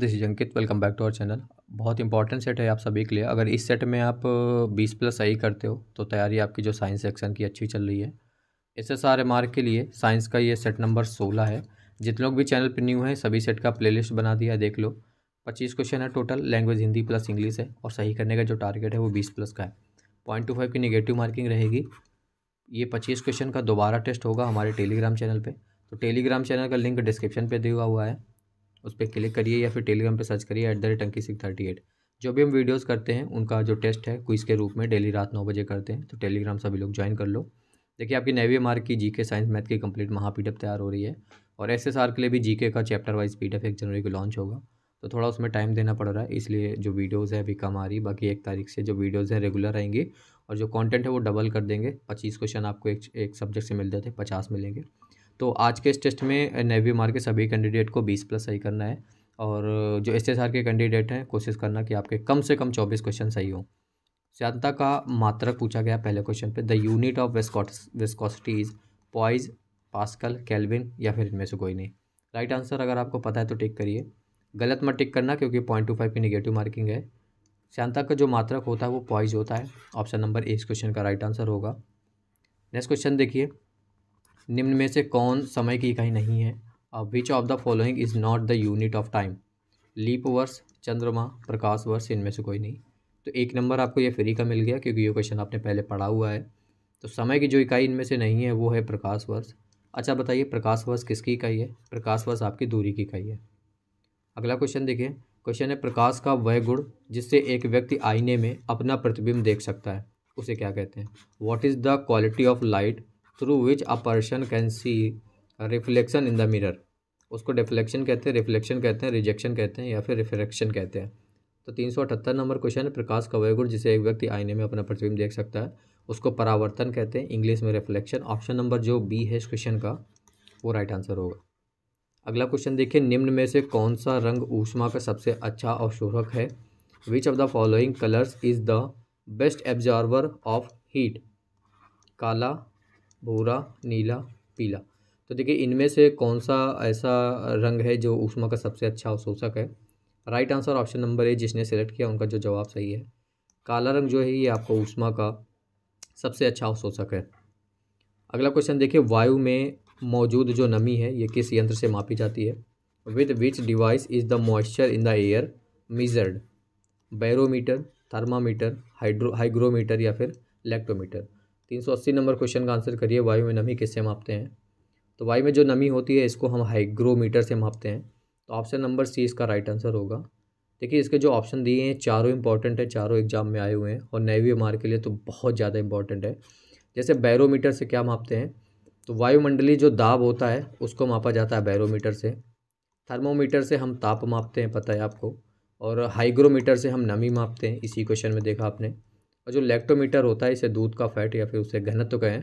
this is Ankit welcome back to our channel बहुत important set है आप सभी के लिए अगर इस सेट में आप 20 प्लस सही करते हो तो तैयारी आपकी जो साइंस सेक्शन की अच्छी चल रही है S S R M R के लिए साइंस का ये सेट नंबर 16 है जितने लोग भी चैनल पर न्यू हैं सभी सेट का प्लेलिस्ट बना दिया देख लो पच्चीस क्वेश्चन है total language Hindi plus English है और सही करने का जो टारगेट है वो बीस प्लस का है पॉइंट टू फाइव की निगेटिव मार्किंग रहेगी ये पच्चीस क्वेश्चन का दोबारा टेस्ट होगा हमारे टेलीग्राम चैनल पर तो टेलीग्राम चैनल का लिंक डिस्क्रिप्शन पे दिया हुआ है उस पर क्लिक करिए या फिर टेलीग्राम पर सर्च करिए at the rate thirty eight जो भी हम वीडियोस करते हैं उनका जो टेस्ट है क्विज़ के रूप में डेली रात नौ बजे करते हैं तो टेलीग्राम सभी लोग ज्वाइन कर लो देखिए आपकी नेवी एम की जी के साइंस मैथ की कंप्लीट महापीडअप तैयार हो रही है और एस के लिए भी जी का चैप्टर वाइज पी एक जनवरी को लॉन्च होगा तो थोड़ा उसमें टाइम देना पड़ रहा है इसलिए जो वीडियोज़ है अभी कम आ रही बाकी एक तारीख से जो वीडियोज़ हैं रेगुलर आएंगी और जो कॉन्टेंट है वो डबल कर देंगे पच्चीस क्वेश्चन आपको एक एक सब्जेक्ट से मिलते थे पचास मिलेंगे तो आज के इस टेस्ट में नेवी मार के सभी कैंडिडेट को बीस प्लस सही करना है और जो एस के कैंडिडेट हैं कोशिश करना कि आपके कम से कम चौबीस क्वेश्चन सही हों सांता का मात्रक पूछा गया पहले क्वेश्चन पे the unit of viscosity is poise pascal kelvin या फिर इनमें से कोई नहीं राइट आंसर अगर आपको पता है तो टिक करिए गलत मत टिक करना क्योंकि पॉइंट टू फाइव की निगेटिव मार्किंग है श्यांता का जो मात्रक होता है वो पॉइज होता है ऑप्शन नंबर ए इस क्वेश्चन का राइट आंसर होगा नेक्स्ट क्वेश्चन देखिए निम्न में से कौन समय की इकाई नहीं है which of the following is not the unit of time leap वर्ष चंद्रमा प्रकाश वर्ष इनमें से कोई नहीं तो एक नंबर आपको ये फ्री का मिल गया क्योंकि ये क्वेश्चन आपने पहले पढ़ा हुआ है तो समय की जो इकाई इनमें से नहीं है वो है प्रकाश वर्ष अच्छा बताइए प्रकाश वर्ष किसकी इकाई है प्रकाश वर्ष आपकी दूरी की इकाई है अगला क्वेश्चन देखिए क्वेश्चन है प्रकाश का वह गुण जिससे एक व्यक्ति आईने में अपना प्रतिबिंब देख सकता है उसे क्या कहते हैं what is the quality of light through which a person can see reflection in the mirror उसको डिफ्लेक्शन कहते हैं रिफ्लेक्शन कहते हैं रिजेक्शन कहते हैं या फिर रिफ्लेक्शन कहते हैं तो तीन सौ अठहत्तर नंबर क्वेश्चन है प्रकाश कवयगुर जिसे एक व्यक्ति आईने में अपना प्रतिबिंब देख सकता है उसको परावर्तन कहते हैं इंग्लिश में रिफ्लेक्शन ऑप्शन नंबर जो बी है इस क्वेश्चन का वो राइट आंसर होगा अगला क्वेश्चन देखिए निम्न में से कौन सा रंग ऊष्मा का सबसे अच्छा और अवशोषक है which of the following colours is the best absorber of heat काला भूरा नीला पीला तो देखिए इनमें से कौन सा ऐसा रंग है जो ऊष्मा का सबसे अच्छा अवशोषक है right answer option number A जिसने सेलेक्ट किया उनका जो जवाब सही है काला रंग जो है ये आपको ऊष्मा का सबसे अच्छा अवशोषक है अगला क्वेश्चन देखिए वायु में मौजूद जो नमी है ये किस यंत्र से मापी जाती है with which device is the moisture in the air measured barometer thermometer hydro hygrometer या फिर इलेक्ट्रोमीटर तीन सौ अस्सी नंबर क्वेश्चन का आंसर करिए वायु में नमी किससे मापते हैं तो वायु में जो नमी होती है इसको हम हाइग्रोमीटर से मापते हैं तो ऑप्शन नंबर सी इसका राइट आंसर होगा देखिए इसके जो ऑप्शन दिए हैं चारों इंपॉर्टेंट है चारों एग्जाम में आए हुए हैं और नेवी मार के लिए तो बहुत ज़्यादा इंपॉर्टेंट है जैसे बैरोमीटर से क्या मापते हैं तो वायुमंडलीय जो दाब होता है उसको मापा जाता है बैरोमीटर से थर्मोमीटर से हम ताप मापते हैं पता है आपको और हाइग्रोमीटर से हम नमी मापते हैं इसी क्वेश्चन में देखा आपने और जो लैक्टोमीटर होता है इसे दूध का फैट या फिर उसे घनत्व कहें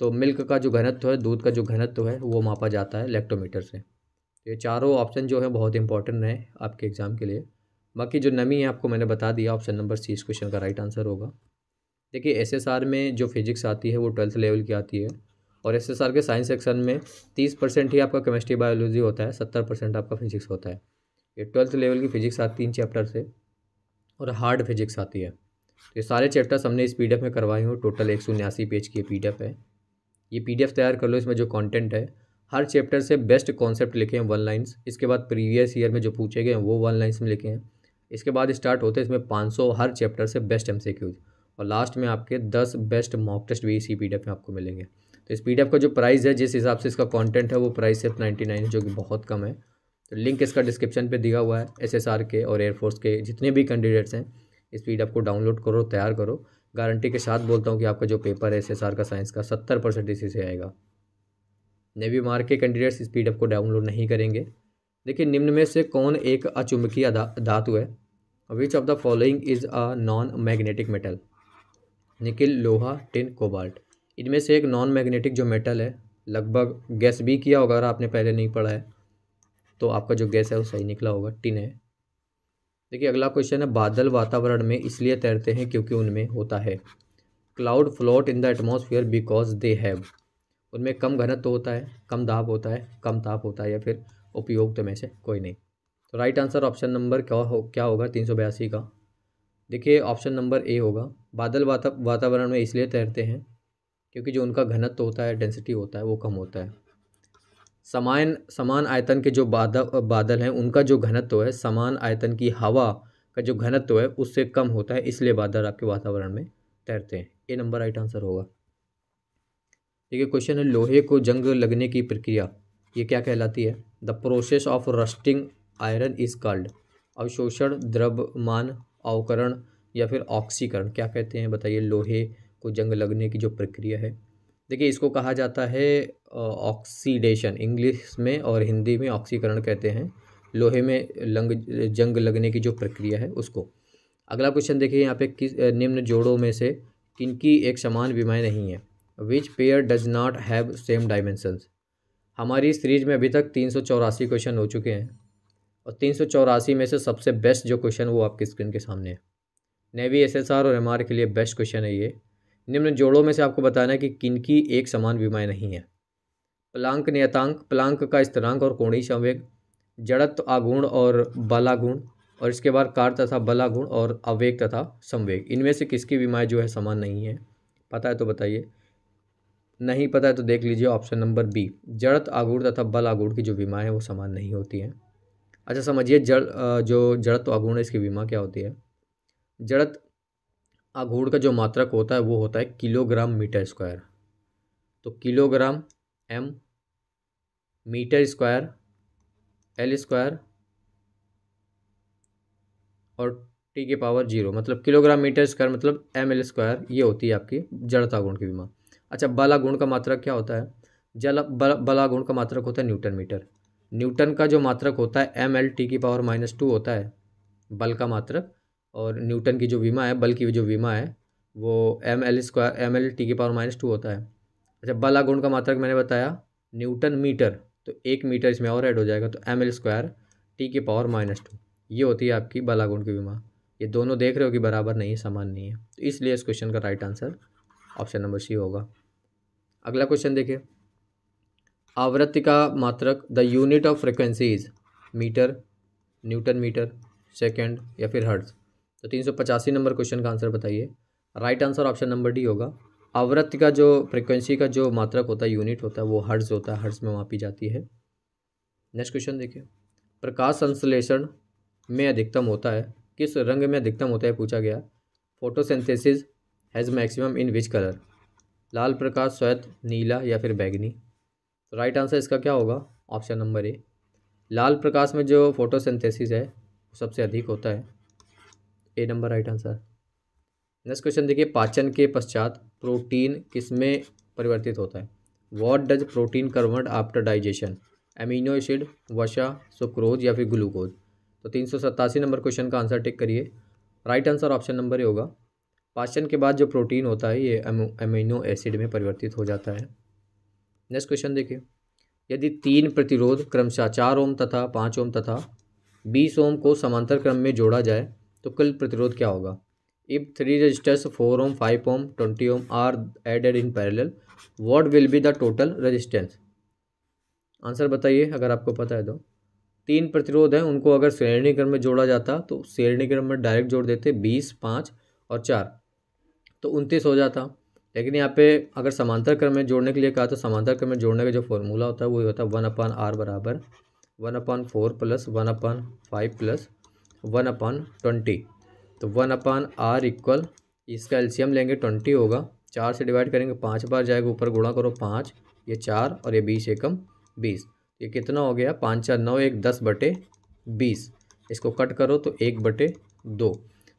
तो मिल्क का जो घनत्व है दूध का जो घनत्व है वो मापा जाता है लैक्टोमीटर से तो ये चारों ऑप्शन जो है बहुत इंपॉर्टेंट हैं आपके एग्ज़ाम के लिए बाकी जो नमी है आपको मैंने बता दिया ऑप्शन नंबर सी इस क्वेश्चन का राइट आंसर होगा देखिए एसएसआर में जो फिजिक्स आती है वो ट्वेल्थ लेवल की आती है और एसएसआर के साइंस सेक्शन में तीस परसेंट ही आपका केमिस्ट्री बायोलॉजी होता है सत्तर परसेंट आपका फिजिक्स होता है ये ट्वेल्थ लेवल की फिजिक्स आती तीन चैप्टर से और हार्ड फिजिक्स आती है तो ये सारे चैप्टर्स हमने इस पीडीएफ में करवाए हों टोटल एक सौ उन्यासी पेज की पीडीएफ है ये पीडीएफ तैयार कर लो इसमें जो कंटेंट है हर चैप्टर से बेस्ट कॉन्सेप्ट लिखे हैं वन लाइन्स इसके बाद प्रीवियस ईयर में जो पूछे गए हैं वो वन लाइन्स में लिखे हैं इसके बाद स्टार्ट होते हैं इसमें पाँच हर चैप्टर से बेस्ट एम और लास्ट में आपके दस बेस्ट मॉक टेस्ट भी इसी पी में आपको मिलेंगे तो इस पी का जो प्राइस है जिस हिसाब से इसका कॉन्टेंट है वो प्राइस सिर्फ नाइन्टी नाइन है जो कि बहुत कम है तो लिंक इसका डिस्क्रिप्शन पर दिया हुआ है एस के और एयरफोर्स के जितने भी कैंडिडेट्स हैं इस पी को डाउनलोड करो तैयार करो गारंटी के साथ बोलता हूँ कि आपका जो पेपर है एस का साइंस का सत्तर परसेंट इसी से आएगा नेवी मार्क के कैंडिडेट्स इस पी को डाउनलोड नहीं करेंगे देखिए निम्न में से कौन एक अचुंबकीय धातु है which of the following is a non magnetic metal nickel लोहा टिन कोबाल्ट इनमें से एक नॉन मैग्नेटिक जो मेटल है लगभग गैस भी किया होगा अगर आपने पहले नहीं पढ़ा है तो आपका जो गैस है वो सही निकला होगा टिन है देखिए अगला क्वेश्चन है बादल वातावरण में इसलिए तैरते हैं क्योंकि उनमें होता है cloud float in the atmosphere because they have उनमें कम घनत्व होता है कम दाब होता है कम ताप होता है या फिर उपयोग तो में से कोई नहीं तो राइट आंसर ऑप्शन नंबर क्या हो क्या होगा तीन सौ बयासी का देखिए ऑप्शन नंबर ए होगा बादल वाता वातावरण में इसलिए तैरते हैं क्योंकि जो उनका घनत्व होता है डेंसिटी होता है वो कम होता है समान समान आयतन के जो बादल बादल हैं उनका जो घनत्व है समान आयतन की हवा का जो घनत्व है उससे कम होता है इसलिए बादल आपके वातावरण में तैरते हैं ये नंबर राइट आंसर होगा देखिए क्वेश्चन है लोहे को जंग लगने की प्रक्रिया ये क्या कहलाती है the process of rusting iron is called अवशोषण द्रव्यमान अवकरण या फिर ऑक्सीकरण क्या कहते हैं बताइए लोहे को जंग लगने की जो प्रक्रिया है देखिए इसको कहा जाता है ऑक्सीडेशन इंग्लिश में और हिंदी में ऑक्सीकरण कहते हैं लोहे में लंग जंग लगने की जो प्रक्रिया है उसको अगला क्वेश्चन देखिए यहाँ पे किस निम्न जोड़ों में से किनकी एक समान विमाएँ नहीं है which pair does not have same dimensions हमारी सीरीज में अभी तक तीन सौ चौरासी क्वेश्चन हो चुके हैं और तीन सौ चौरासी में से सबसे बेस्ट जो क्वेश्चन वो आपकी स्क्रीन के सामने है नेवी एस एस आर और एम आर के लिए बेस्ट क्वेश्चन है ये निम्न जोड़ों में से आपको बताना है कि किन की एक समान विमाएँ नहीं हैं प्लांक नियतांक प्लांक का स्थिरांक और कोणीय संवेग जड़त्व आगुण और बलागुण और इसके बाद कार तथा बलागुण और अवेग तथा संवेग इनमें से किसकी विमाएँ जो है समान नहीं है पता है तो बताइए नहीं पता है तो देख लीजिए ऑप्शन नंबर बी जड़त आगुण तथा बल आगुण की जो बीमा है वो समान नहीं होती हैं अच्छा समझिए जड़ जो जड़त आगुण है इसकी बीमा क्या होती है जड़त आघूर्ण का जो मात्रक होता है वो होता है किलोग्राम मीटर स्क्वायर तो kilogram M metre square L square और टी के पावर जीरो मतलब किलोग्राम मीटर स्क्वायर मतलब एम एल स्क्वायर ये होती है आपकी जड़ता गुण की बीमा अच्छा बला गुण का मात्रक क्या होता है जल बल बला गुण का मात्रक होता है न्यूटन मीटर न्यूटन का जो मात्रक होता है एम एल टी की पावर माइनस टू होता है बल का मात्रक और न्यूटन की जो विमा है बल की जो विमा है वो M L square M L T के पावर माइनस टू होता है अच्छा बल आगुण का मात्रक मैंने बताया न्यूटन मीटर तो एक मीटर इसमें और ऐड हो जाएगा तो एम एल स्क्वायर टी के पावर माइनस टू ये होती है आपकी बल आगुण की विमा ये दोनों देख रहे हो कि बराबर नहीं है समान नहीं है तो इसलिए इस क्वेश्चन का right answer option number C होगा अगला क्वेश्चन देखिए आवृत्ति का मात्रक the unit of frequency is metre newton metre second या फिर हर्ट्ज़ तो तीन सौ पचासी नंबर क्वेश्चन का आंसर बताइए right answer option number D होगा आवृत्ति का जो फ्रिक्वेंसी का जो मात्रक होता है यूनिट होता है वो हर्ज होता है हर्ज में मापी जाती है नेक्स्ट क्वेश्चन देखिए प्रकाश संश्लेषण में अधिकतम होता है किस रंग में अधिकतम होता है पूछा गया photosynthesis has maximum in which colour लाल प्रकाश श्वेत नीला या फिर बैगनी तो राइट आंसर इसका क्या होगा ऑप्शन नंबर ए लाल प्रकाश में जो फोटोसेंथेसिस है वो सबसे अधिक होता है A number right answer next question देखिए पाचन के पश्चात प्रोटीन किसमें परिवर्तित होता है what does protein convert after digestion amino acid वशा सुक्रोज या फिर ग्लूकोज तो तीन सौ सत्तासी नंबर क्वेश्चन का आंसर टिक करिए राइट आंसर ऑप्शन नंबर ही होगा पाचन के बाद जो प्रोटीन होता है ये अमीनो एसिड में परिवर्तित हो जाता है नेक्स्ट क्वेश्चन देखिए यदि तीन प्रतिरोध क्रमशः चार ओम तथा पाँच ओम तथा बीस ओम को समांतर क्रम में जोड़ा जाए तो कुल प्रतिरोध क्या होगा if three resistors four ohm five ohm twenty ohm are added in parallel what will be the total resistance answer बताइए अगर आपको पता है तो तीन प्रतिरोध हैं उनको अगर श्रेणी क्रम में जोड़ा जाता तो श्रेणी क्रम में डायरेक्ट जोड़ देते बीस पाँच और चार तो उनतीस हो जाता लेकिन यहाँ पे अगर समांतर क्रम में जोड़ने के लिए कहा तो समांतर क्रम में जोड़ने का जो फॉर्मूला होता है वही होता है वन अपान आर बराबर one upon four plus one upon five plus one upon twenty तो वन अपॉन आर इक्वल इसका एल्शियम लेंगे ट्वेंटी होगा चार से डिवाइड करेंगे पाँच बार जाएगा ऊपर गुणा करो पाँच ये चार और ये बीस एकम बीस ये कितना हो गया पाँच चार नौ एक दस बटे बीस इसको कट करो तो एक बटे दो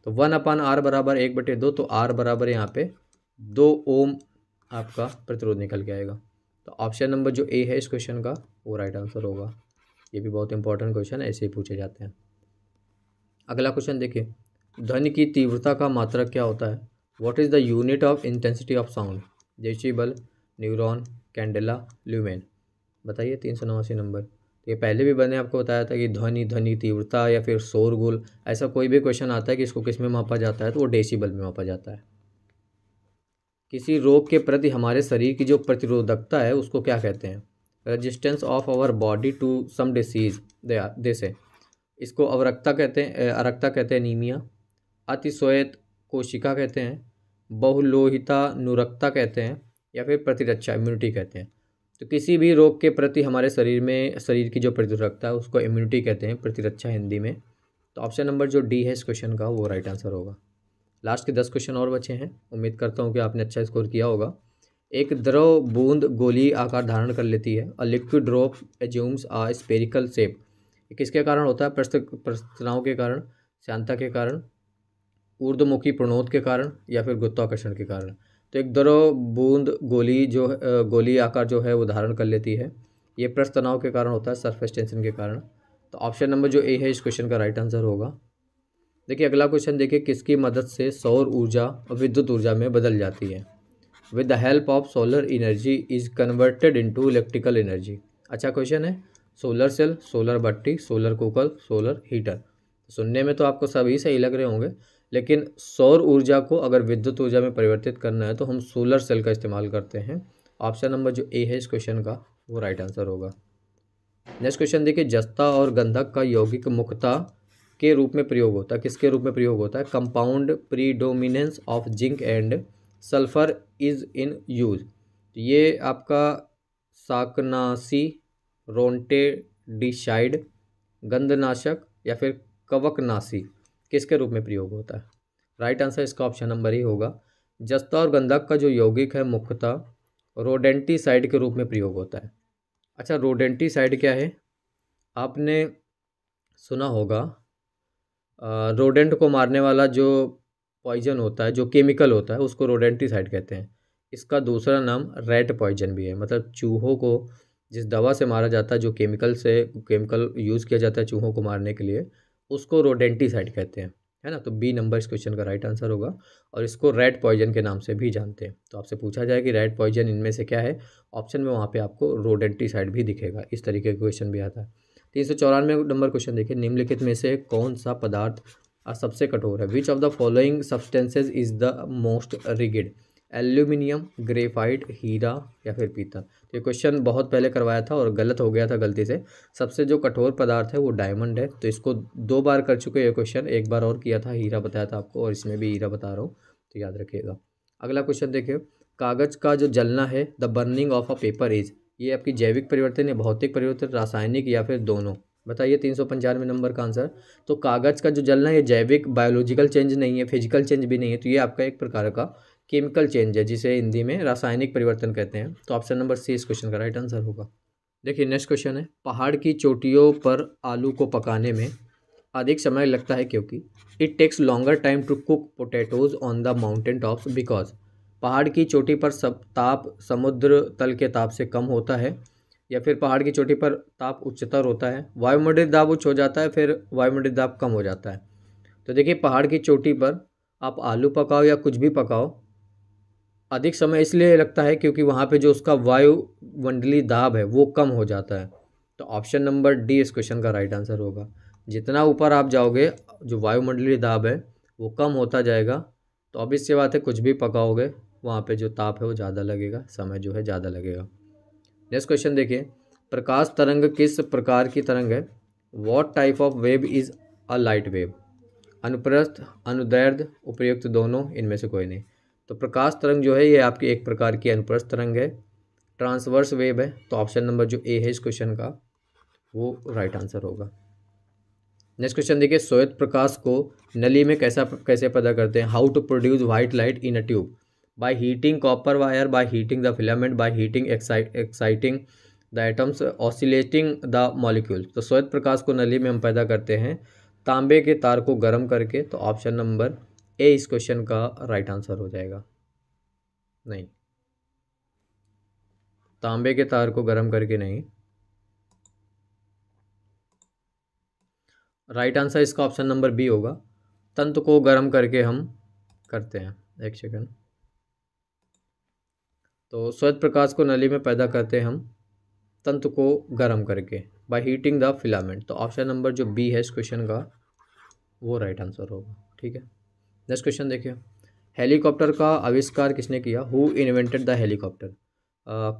तो वन अपान आर बराबर एक बटे दो तो आर बराबर यहाँ पे दो ओम आपका प्रतिरोध निकल के आएगा तो ऑप्शन नंबर जो ए है इस क्वेश्चन का वो राइट आंसर होगा ये भी बहुत इंपॉर्टेंट क्वेश्चन है ऐसे ही पूछे जाते हैं अगला क्वेश्चन देखिए ध्वनि की तीव्रता का मात्रक क्या होता है what is the unit of intensity of sound decibel newton candela lumen बताइए तीन सौ नवासी नंबर तो ये पहले भी मैंने आपको बताया था कि ध्वनि ध्वनि तीव्रता या फिर शोरगुल ऐसा कोई भी क्वेश्चन आता है कि इसको किस में मापा जाता है तो वो डेसिबल में मापा जाता है किसी रोग के प्रति हमारे शरीर की जो प्रतिरोधकता है उसको क्या कहते हैं resistance of our body to some disease they say इसको अवरक्ता कहते हैं अरक्ता कहते हैं नीमिया अतिश्वेत कोशिका कहते हैं बहुलोहिता नुरक्ता कहते हैं या फिर प्रतिरक्षा इम्यूनिटी कहते हैं तो किसी भी रोग के प्रति हमारे शरीर में शरीर की जो प्रतिरक्षता है उसको इम्यूनिटी कहते हैं प्रतिरक्षा हिंदी में तो ऑप्शन नंबर जो डी है इस क्वेश्चन का वो राइट आंसर होगा लास्ट के दस क्वेश्चन और बचे हैं उम्मीद करता हूँ कि आपने अच्छा स्कोर किया होगा एक द्रव बूंद गोली आकार धारण कर लेती है a liquid drop assumes a spherical shape किसके कारण होता है प्रस्त प्रस्तनाओं के कारण श्यांता के कारण ऊर्धमुखी प्रणोद के कारण या फिर गुत्वाकर्षण के कारण तो एक दरो बूंद गोली जो गोली आकार जो है वो धारण कर लेती है ये प्रस्त तनाव के कारण होता है सरफेस टेंशन के कारण तो ऑप्शन नंबर जो ए है इस क्वेश्चन का राइट आंसर होगा देखिए अगला क्वेश्चन देखिए किसकी मदद से सौर ऊर्जा और विद्युत ऊर्जा में बदल जाती है with the help of solar energy is converted into electrical energy अच्छा क्वेश्चन है solar cell solar battery solar cooker solar heater सुनने में तो आपको सभी सही लग रहे होंगे लेकिन सौर ऊर्जा को अगर विद्युत ऊर्जा में परिवर्तित करना है तो हम सोलर सेल का इस्तेमाल करते हैं ऑप्शन नंबर जो ए है इस क्वेश्चन का वो राइट आंसर होगा नेक्स्ट क्वेश्चन देखिए जस्ता और गंधक का यौगिक मुक्ता के रूप में प्रयोग होता है किसके रूप में प्रयोग होता है compound predominance of zinc and sulphur is in use ये आपका साकनासी रोंटेडिसाइड गंधनाशक या फिर कवकनाशी किसके रूप में प्रयोग होता है राइट आंसर इसका ऑप्शन नंबर ही होगा जस्ता और गंधक का जो यौगिक है मुख्यतः रोडेंटीसाइड के रूप में प्रयोग होता है अच्छा रोडेंटीसाइड क्या है आपने सुना होगा रोडेंट को मारने वाला जो पॉइजन होता है जो केमिकल होता है उसको रोडेंटीसाइड कहते हैं इसका दूसरा नाम रेड पॉइजन भी है मतलब चूहों को जिस दवा से मारा जाता है जो केमिकल से केमिकल यूज़ किया जाता है चूहों को मारने के लिए उसको रोडेंटीसाइड कहते हैं है ना तो बी नंबर इस क्वेश्चन का राइट आंसर होगा और इसको रेड पॉइजन के नाम से भी जानते हैं तो आपसे पूछा जाए कि रेड पॉइजन इनमें से क्या है ऑप्शन में वहाँ पे आपको रोडेंटीसाइड भी दिखेगा इस तरीके का क्वेश्चन भी आता है तीन सौ चौरानवे नंबर क्वेश्चन देखिए निम्नलिखित में से कौन सा पदार्थ सबसे कठोर है which of the following substances is the most rigid aluminium graphite हीरा या फिर पीतल तो ये क्वेश्चन बहुत पहले करवाया था और गलत हो गया था गलती से सबसे जो कठोर पदार्थ है वो डायमंड है तो इसको दो बार कर चुके ये क्वेश्चन एक बार और किया था हीरा बताया था आपको और इसमें भी हीरा बता रहा हूँ तो याद रखिएगा अगला क्वेश्चन देखिए कागज़ का जो जलना है the burning of a paper is ये आपकी जैविक परिवर्तन या भौतिक परिवर्तन रासायनिक या फिर दोनों बताइए तीन सौ पंचानवे नंबर का आंसर तो कागज़ का जो जलना है ये जैविक बायोलॉजिकल चेंज नहीं है फिजिकल चेंज भी नहीं है तो ये आपका एक प्रकार का केमिकल चेंज है जिसे हिंदी में रासायनिक परिवर्तन कहते हैं तो ऑप्शन नंबर सी इस क्वेश्चन का राइट आंसर होगा देखिए नेक्स्ट क्वेश्चन है पहाड़ की चोटियों पर आलू को पकाने में अधिक समय लगता है क्योंकि it takes longer time to cook potatoes on the mountain tops because पहाड़ की चोटी पर सब ताप समुद्र तल के ताप से कम होता है या फिर पहाड़ की चोटी पर ताप उच्चतर होता है वायुमंडल दाब उच्च हो जाता है फिर वायुमंडल दाब कम हो जाता है तो देखिए पहाड़ की चोटी पर आप आलू पकाओ या कुछ भी पकाओ अधिक समय इसलिए लगता है क्योंकि वहाँ पे जो उसका वायुमंडली दाब है वो कम हो जाता है तो ऑप्शन नंबर डी इस क्वेश्चन का राइट आंसर होगा जितना ऊपर आप जाओगे जो वायुमंडलीय दाब है वो कम होता जाएगा तो अब इससे बात है कुछ भी पकाओगे वहाँ पे जो ताप है वो ज़्यादा लगेगा समय जो है ज़्यादा लगेगा नेक्स्ट क्वेश्चन देखिए प्रकाश तरंग किस प्रकार की तरंग है what type of wave is a light wave अनुप्रस्थ अनुदैर्ध उपयुक्त दोनों इनमें से कोई नहीं तो प्रकाश तरंग जो है ये आपकी एक प्रकार की अनुप्रस्थ तरंग है ट्रांसवर्स वेव है तो ऑप्शन नंबर जो ए है इस क्वेश्चन का वो राइट आंसर होगा नेक्स्ट क्वेश्चन देखिए श्वेत प्रकाश को नली में कैसा कैसे पैदा करते हैं how to produce white light in a tube by heating copper wire by heating the filament by heating exciting the atoms oscillating the molecule तो श्वेत प्रकाश को नली में हम पैदा करते हैं तांबे के तार को गर्म करके तो ऑप्शन नंबर ए इस क्वेश्चन का राइट आंसर हो जाएगा नहीं तांबे के तार को गर्म करके नहीं राइट आंसर इसका ऑप्शन नंबर बी होगा तंत्र को गर्म करके हम करते हैं एक सेकंड तो श्वेत प्रकाश को नली में पैदा करते हैं हम तंत को गर्म करके बाय हीटिंग द फिलामेंट तो ऑप्शन नंबर जो बी है इस क्वेश्चन का वो राइट आंसर होगा ठीक है नेक्स्ट क्वेश्चन देखिए हेलीकॉप्टर का आविष्कार किसने किया who invented the helicopter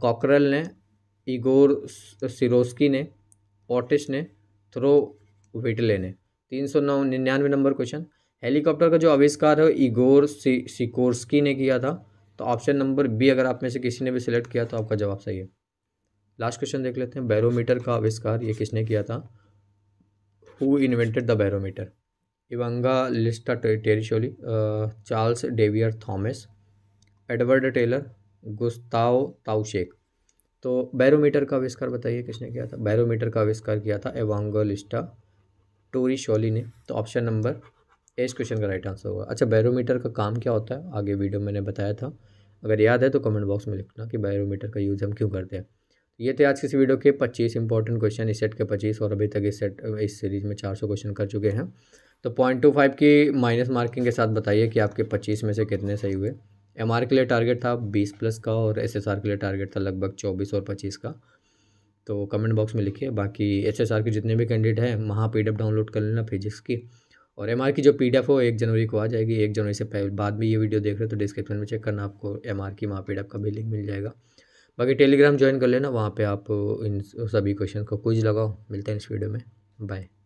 Cockerell ने इगोर सिरोस्की ने ऑटिस ने थ्रो विटले ने तीन सौ नौ निन्यानवे नंबर क्वेश्चन हेलीकॉप्टर का जो आविष्कार है इगोर सी सिकोर्स्की ने किया था तो ऑप्शन नंबर बी अगर आप में से किसी ने भी सिलेक्ट किया तो आपका जवाब सही है लास्ट क्वेश्चन देख लेते हैं बैरोमीटर का आविष्कार ये किसने किया था who invented the barometer Evangelista Torricelli Charles डेवियर Thomas Edward Taylor Gustav Tauschek तो बैरोमीटर का आविष्कार बताइए किसने किया था बैरोमीटर का आविष्कार किया था टोरी टोरीशोली ने तो ऑप्शन नंबर ए इस क्वेश्चन का राइट आंसर होगा अच्छा बैरोमीटर का काम क्या होता है आगे वीडियो मैंने बताया था अगर याद है तो कमेंट बॉक्स में लिखना कि बैरोमीटर का यूज़ हम क्यों करते हैं ये थे आज किसी वीडियो के पच्चीस इंपॉर्टेंट क्वेश्चन इस सेट के पच्चीस और अभी तक इस सेट इस सीरीज़ में चार क्वेश्चन कर चुके हैं तो पॉइंट टू फाइव की माइनस मार्किंग के साथ बताइए कि आपके पच्चीस में से कितने सही हुए एम आर के लिए टारगेट था बीस प्लस का और एस एस आर के लिए टारगेट था लगभग चौबीस और पच्चीस का तो कमेंट बॉक्स में लिखिए बाकी एस एस आर के जितने भी कैंडिडेट हैं वहाँ पी डाउनलोड कर लेना फिजिक्स की और एम आर की जो पी डी हो एक जनवरी को आ जाएगी एक जनवरी से पहले बाद में ये वीडियो देख रहे हो तो डिस्क्रिप्शन में चेक करना आपको एम आर की वहाँ पी का भी लिंक मिल जाएगा बाकी टेलीग्राम ज्वाइन कर लेना वहाँ पे आप इन सभी क्वेश्चन को कुछ लगाओ मिलते हैं इस वीडियो में बाय